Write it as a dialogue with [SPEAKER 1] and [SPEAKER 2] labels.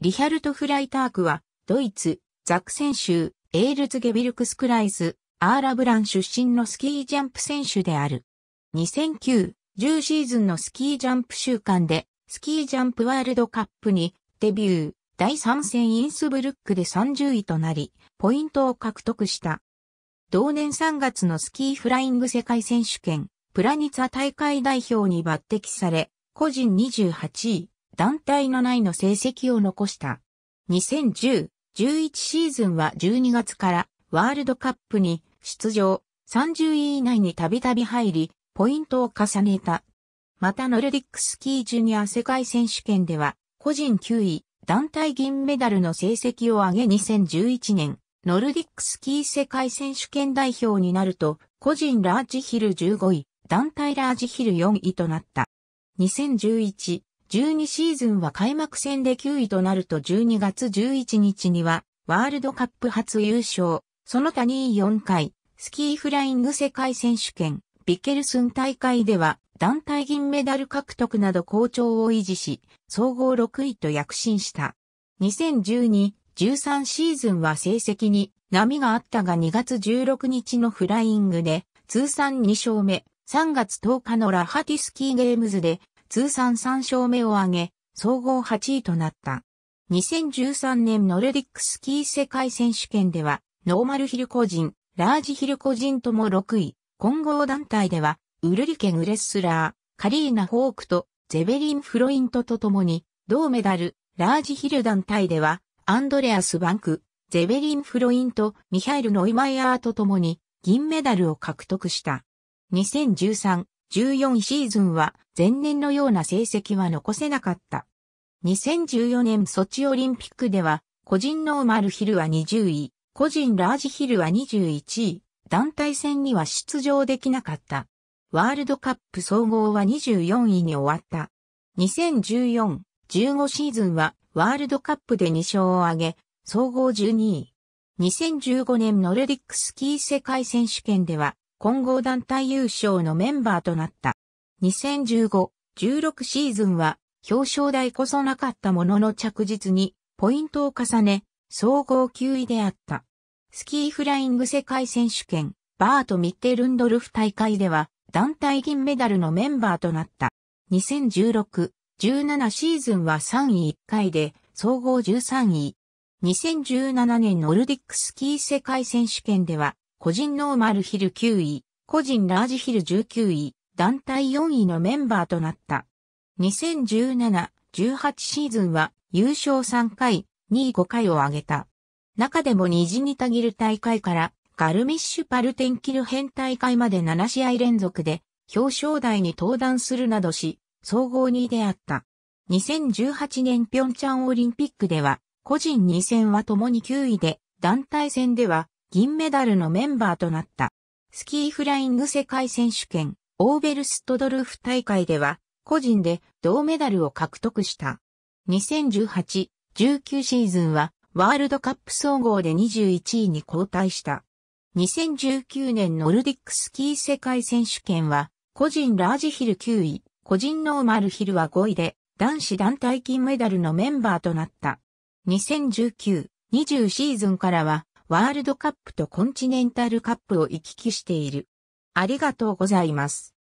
[SPEAKER 1] リヒャルト・フライタークは、ドイツ、ザクセン州、エールズ・ゲビルクスクライズ、アーラブラン出身のスキージャンプ選手である。2009、10シーズンのスキージャンプ週間で、スキージャンプワールドカップに、デビュー、第3戦インスブルックで30位となり、ポイントを獲得した。同年3月のスキーフライング世界選手権、プラニツァ大会代表に抜擢され、個人28位、団体7位の成績を残した。2010-11シーズンは12月からワールドカップに出場、30位以内にたびたび入り、ポイントを重ねた。またノルディックスキージュニア世界選手権では、個人9位、団体銀メダルの成績を上げ2011年、ノルディックスキー世界選手権代表になると、個人ラージヒル15位、団体ラージヒル4位となった。2011 12シーズンは開幕戦で9位となると12月11日には、ワールドカップ初優勝、その他2位4回、スキーフライング世界選手権、ビケルスン大会では、団体銀メダル獲得など好調を維持し、総合6位と躍進した。2012、13シーズンは成績に波があったが2月16日のフライングで通算2勝目、3月10日のラハティスキーゲームズで通算3勝目を挙げ、総合8位となった。2013年ノルディックスキー世界選手権では、ノーマルヒル個人、ラージヒル個人とも6位、混合団体では、ウルリケン・ウレッスラー、カリーナ・ホークと、ゼベリン・フロイントと共に、同メダル、ラージヒル団体では、アンドレアス・バンク、ゼベリン・フロイント、ミハイル・ノイマイアーと共に、銀メダルを獲得した。2013 14シーズンは前年のような成績は残せなかった。2014年ソチオリンピックでは、個人ノーマルヒルは20位、個人ラージヒルは21位、団体戦には出場できなかった。ワールドカップ総合は24位に終わった。2014-15シーズンはワールドカップで2勝を挙げ、総合12位。2015年ノルディックスキー世界選手権では混合団体優勝のメンバーとなった。2015、16シーズンは表彰台こそなかったものの着実にポイントを重ね、総合9位であった。スキーフライング世界選手権、バート・ミッテルンドルフ大会では団体銀メダルのメンバーとなった。2016、17シーズンは3位1回で総合13位。2017年ノルディックスキー世界選手権では個人ノーマルヒル9位、個人ラージヒル19位、団体4位のメンバーとなった。2017-18シーズンは優勝3回、2位5回を挙げた。中でも虹にたぎる大会からガルミッシュパルテンキル編大会まで7試合連続で表彰台に登壇するなどし、総合に出会った。2018年ピョンチャンオリンピックでは、個人2戦は共に9位で、団体戦では銀メダルのメンバーとなった。スキーフライング世界選手権、オーベルストドルフ大会では、個人で銅メダルを獲得した。2018-19シーズンは、ワールドカップ総合で21位に交代した。2019年ノルディックスキー世界選手権は、個人ラージヒル9位、個人ノーマルヒルは5位で、男子団体金メダルのメンバーとなった。2019-20シーズンからは、ワールドカップとコンチネンタルカップを行き来している。ありがとうございます。